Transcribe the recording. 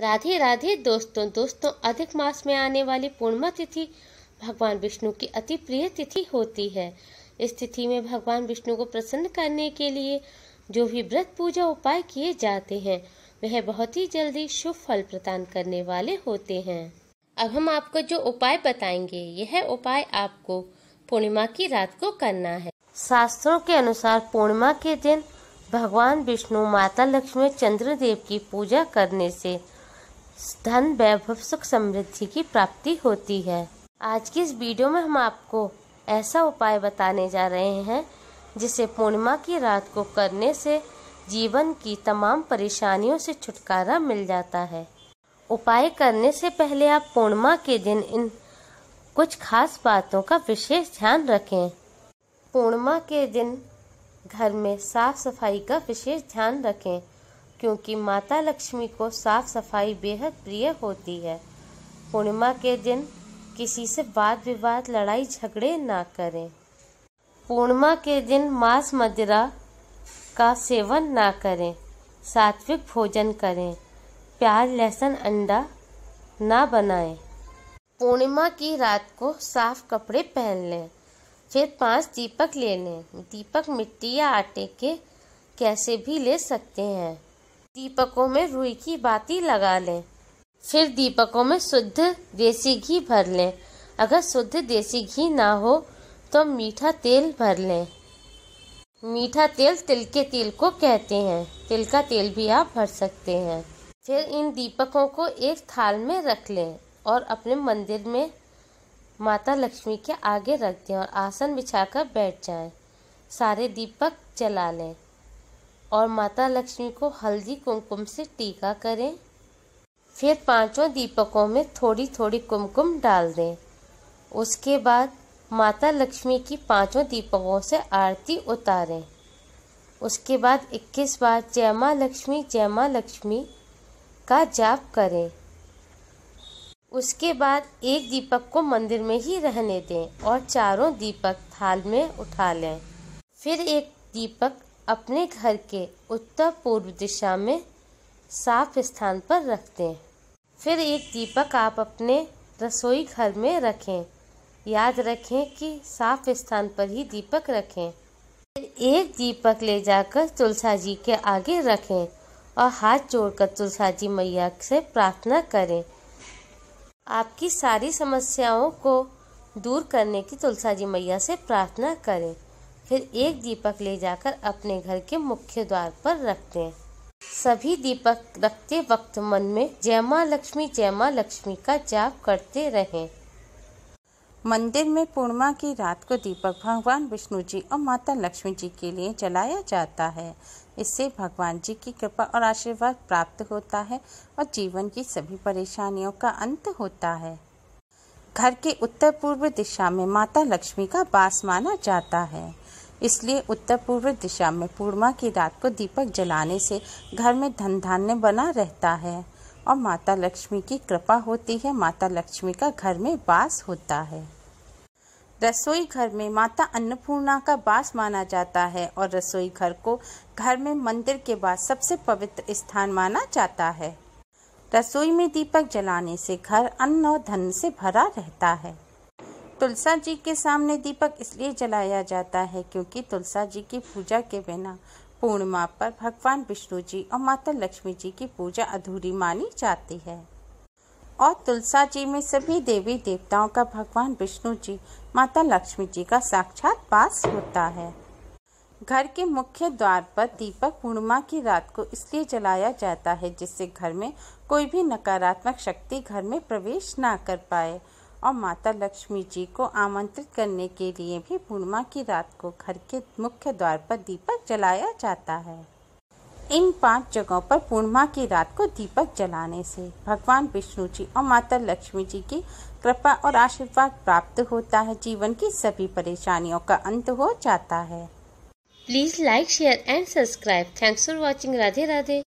राधे राधे दोस्तों दोस्तों अधिक मास में आने वाली पूर्णिमा तिथि भगवान विष्णु की अति प्रिय तिथि होती है इस तिथि में भगवान विष्णु को प्रसन्न करने के लिए जो भी व्रत पूजा उपाय किए जाते हैं वह बहुत ही जल्दी शुभ फल प्रदान करने वाले होते हैं अब हम आपको जो उपाय बताएंगे यह उपाय आपको पूर्णिमा की रात को करना है शास्त्रों के अनुसार पूर्णिमा के दिन भगवान विष्णु माता लक्ष्मी चंद्रदेव की पूजा करने से धन वैभव सुख समृद्धि की प्राप्ति होती है आज की इस वीडियो में हम आपको ऐसा उपाय बताने जा रहे हैं जिसे पूर्णिमा की रात को करने से जीवन की तमाम परेशानियों से छुटकारा मिल जाता है उपाय करने से पहले आप पूर्णिमा के दिन इन कुछ खास बातों का विशेष ध्यान रखें पूर्णिमा के दिन घर में साफ सफाई का विशेष ध्यान रखें क्योंकि माता लक्ष्मी को साफ सफाई बेहद प्रिय होती है पूर्णिमा के दिन किसी से वाद विवाद लड़ाई झगड़े ना करें पूर्णिमा के दिन मांस मदिरा का सेवन ना करें सात्विक भोजन करें प्याज लहसुन अंडा ना बनाएं पूर्णिमा की रात को साफ कपड़े पहन लें फिर पांच दीपक ले लें दीपक मिट्टी या आटे के कैसे भी ले सकते हैं दीपकों में रुई की बाती लगा लें फिर दीपकों में शुद्ध देसी घी भर लें अगर शुद्ध देसी घी ना हो तो मीठा तेल भर लें मीठा तेल तिल के तेल को कहते हैं तिल का तेल भी आप भर सकते हैं फिर इन दीपकों को एक थाल में रख लें और अपने मंदिर में माता लक्ष्मी के आगे रख दें और आसन बिछाकर बैठ जाएं। सारे दीपक जला लें और माता लक्ष्मी को हल्दी कुमकुम से टीका करें फिर पांचों दीपकों में थोड़ी थोड़ी कुमकुम डाल दें उसके बाद माता लक्ष्मी की पांचों दीपकों से आरती उतारें उसके बाद 21 बार जय माँ लक्ष्मी जय माँ लक्ष्मी का जाप करें उसके बाद एक दीपक को मंदिर में ही रहने दें और चारों दीपक थाल में उठा लें फिर एक दीपक अपने घर के उत्तर पूर्व दिशा में साफ स्थान पर रख दें फिर एक दीपक आप अपने रसोई घर में रखें याद रखें कि साफ स्थान पर ही दीपक रखें फिर एक दीपक ले जाकर तुलसा जी के आगे रखें और हाथ जोड़कर तुलसा जी मैया से प्रार्थना करें आपकी सारी समस्याओं को दूर करने की तुलसा जी मैया से प्रार्थना करें फिर एक दीपक ले जाकर अपने घर के मुख्य द्वार पर रख दें सभी दीपक रखते वक्त मन में जय माँ लक्ष्मी जय माँ लक्ष्मी का जाप करते रहें मंदिर में पूर्णिमा की रात को दीपक भगवान विष्णु जी और माता लक्ष्मी जी के लिए जलाया जाता है इससे भगवान जी की कृपा और आशीर्वाद प्राप्त होता है और जीवन की सभी परेशानियों का अंत होता है घर के उत्तर पूर्व दिशा में माता लक्ष्मी का वास माना जाता है इसलिए उत्तर पूर्व दिशा में पूर्णिमा की रात को दीपक जलाने से घर में धन धान्य बना रहता है और माता लक्ष्मी की कृपा होती है माता लक्ष्मी का घर में वास होता है रसोई घर में माता अन्नपूर्णा का वास माना जाता है और रसोई घर को घर में मंदिर के बाद सबसे पवित्र स्थान माना जाता है रसोई में दीपक जलाने से घर अन्न और धन से भरा रहता है तुलसा जी के सामने दीपक इसलिए जलाया जाता है क्योंकि तुलसा जी की पूजा के बिना पूर्णिमा पर भगवान विष्णु जी और माता लक्ष्मी जी की पूजा अधूरी मानी जाती है और तुलसा जी में सभी देवी देवताओं का भगवान विष्णु जी माता लक्ष्मी जी का साक्षात पास होता है घर के मुख्य द्वार पर दीपक पूर्णिमा की रात को इसलिए जलाया जाता है जिससे घर में कोई भी नकारात्मक शक्ति घर में प्रवेश ना कर पाए और माता लक्ष्मी जी को आमंत्रित करने के लिए भी पूर्णिमा की रात को घर के मुख्य द्वार पर दीपक जलाया जाता है इन पांच जगहों पर पूर्णिमा की रात को दीपक जलाने से भगवान विष्णु जी और माता लक्ष्मी जी की कृपा और आशीर्वाद प्राप्त होता है जीवन की सभी परेशानियों का अंत हो जाता है please like share and subscribe thanks for watching Radhe Radhe